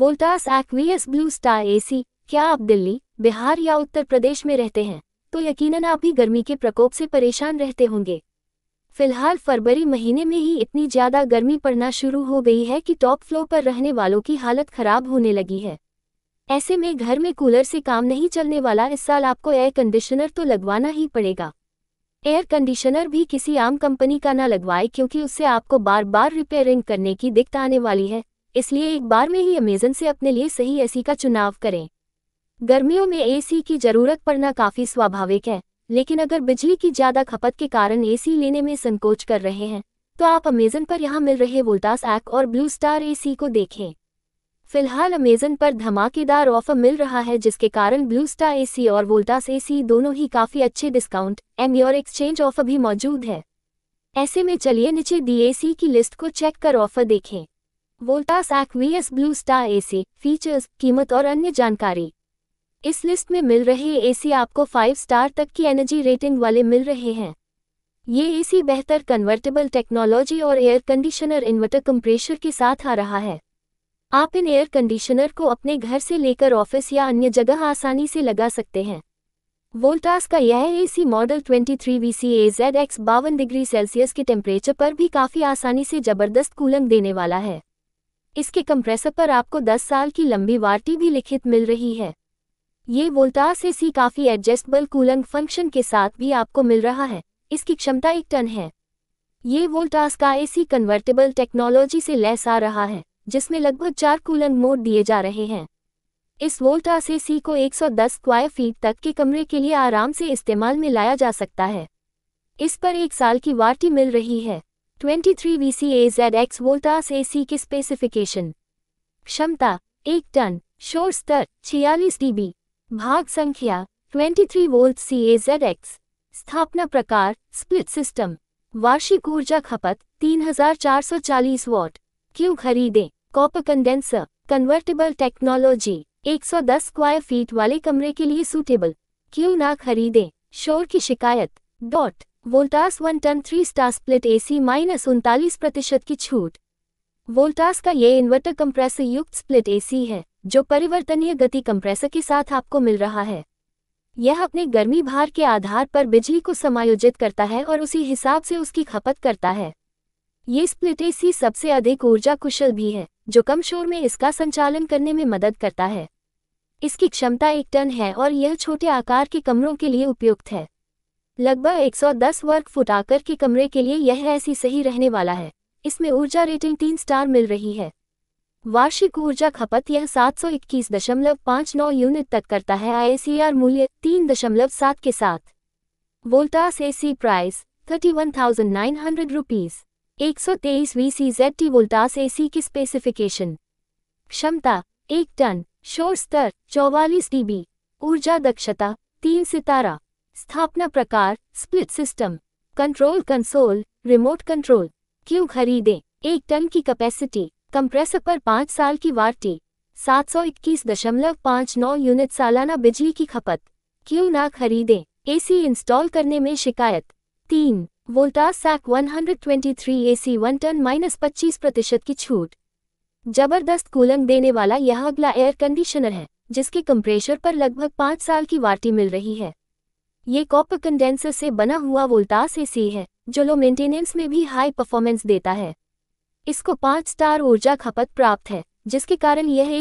वोल्टास एक्वियस Blue Star AC क्या आप दिल्ली बिहार या उत्तर प्रदेश में रहते हैं तो यकीनन आप भी गर्मी के प्रकोप से परेशान रहते होंगे फिलहाल फरवरी महीने में ही इतनी ज़्यादा गर्मी पड़ना शुरू हो गई है कि टॉप फ्लोर पर रहने वालों की हालत खराब होने लगी है ऐसे में घर में कूलर से काम नहीं चलने वाला इस साल आपको एयर कंडीशनर तो लगवाना ही पड़ेगा एयर कंडीशनर भी किसी आम कंपनी का ना लगवाए क्योंकि उससे आपको बार बार रिपेयरिंग करने की दिक्कत आने वाली है इसलिए एक बार में ही अमेजन से अपने लिए सही एसी का चुनाव करें गर्मियों में एसी की जरूरत पड़ना काफ़ी स्वाभाविक है लेकिन अगर बिजली की ज़्यादा खपत के कारण एसी लेने में संकोच कर रहे हैं तो आप अमेजन पर यहाँ मिल रहे वोल्टास एक् और ब्लू स्टार एसी को देखें फिलहाल अमेजन पर धमाकेदार ऑफर मिल रहा है जिसके कारण ब्लू स्टार एसी और वोल्टास एसी दोनों ही काफ़ी अच्छे डिस्काउंट एम योर एक्सचेंज ऑफर भी मौजूद है ऐसे में चलिए नीचे दी की लिस्ट को चेक कर ऑफर देखें Voltas VS Blue Star AC features कीमत और अन्य जानकारी इस लिस्ट में मिल रहे एसी आपको फाइव स्टार तक की एनर्जी रेटिंग वाले मिल रहे हैं ये एसी बेहतर कन्वर्टेबल टेक्नोलॉजी और एयर कंडीशनर इन्वर्टर कंप्रेशर के साथ आ रहा है आप इन एयर कंडीशनर को अपने घर से लेकर ऑफिस या अन्य जगह आसानी से लगा सकते हैं वोल्टास का यह AC model 23 V C A Z X बावन डिग्री सेल्सियस के टेम्परेचर पर भी काफ़ी आसानी से ज़बरदस्त कूलिंग देने वाला है इसके कंप्रेसर पर आपको 10 साल की लंबी वार्टी भी लिखित मिल रही है ये वोल्टास एसी काफ़ी एडजस्टेबल कूलंग फंक्शन के साथ भी आपको मिल रहा है इसकी क्षमता एक टन है ये वोल्टास का एसी कन्वर्टेबल टेक्नोलॉजी से लैस आ रहा है जिसमें लगभग चार कूलंग मोड दिए जा रहे हैं इस वोल्टास एसी को 110 स्क्वायर फीट तक के कमरे के लिए आराम से इस्तेमाल में लाया जा सकता है इस पर एक साल की वार्टी मिल रही है 23 VCAs at Voltas AC की स्पेसिफिकेशन क्षमता एक टन शोर स्तर छियालीस डीबी भाग संख्या 23 volt C A Z X स्थापना प्रकार स्प्लिट सिस्टम वार्षिक ऊर्जा खपत 3440 वॉट क्यों खरीदें copper condenser convertible technology 110 square feet वाले कमरे के लिए सूटेबल क्यों ना खरीदें शोर की शिकायत dot Voltas one ton three star split AC minus उनतालीस प्रतिशत की छूट वोल्टास का ये इन्वर्टर कंप्रेसर युक्त स्प्लिट एसी है जो परिवर्तनीय गति कंप्रेसर के साथ आपको मिल रहा है यह अपने गर्मी भार के आधार पर बिजली को समायोजित करता है और उसी हिसाब से उसकी खपत करता है ये स्प्लिट एसी सबसे अधिक ऊर्जा कुशल भी है जो कम शोर में इसका संचालन करने में मदद करता है इसकी क्षमता एक टन है और यह छोटे आकार के कमरों के लिए उपयुक्त है लगभग 110 वर्ग फुट आकर के कमरे के लिए यह ऐसी सही रहने वाला है इसमें ऊर्जा रेटिंग तीन स्टार मिल रही है वार्षिक ऊर्जा खपत यह 721.59 यूनिट तक करता है आई मूल्य 3.7 के साथ Voltas AC price 31,900 rupees 123 VCZT Voltas AC की स्पेसिफिकेशन क्षमता एक टन शोर स्तर चौवालीस डीबी ऊर्जा दक्षता तीन सितारा स्थापना प्रकार split system control console remote control क्यों खरीदें एक टन की कैपेसिटी कंप्रेसर पर पाँच साल की वारंटी सात सौ इक्कीस दशमलव पाँच नौ यूनिट सालाना बिजली की खपत क्यों ना खरीदें एसी इंस्टॉल करने में शिकायत तीन वोल्टास सैक 123 एसी वन टन माइनस पच्चीस प्रतिशत की छूट जबरदस्त कूलंग देने वाला यह अगला एयर कंडीशनर है जिसके कंप्रेशर पर लगभग पाँच साल की वारंटी मिल रही है ये कॉपर कंडेंसर से बना हुआ वोल्टास एसी है जो लो मेंटेनेंस में भी हाई परफॉर्मेंस देता है इसको पाँच स्टार ऊर्जा खपत प्राप्त है जिसके कारण यह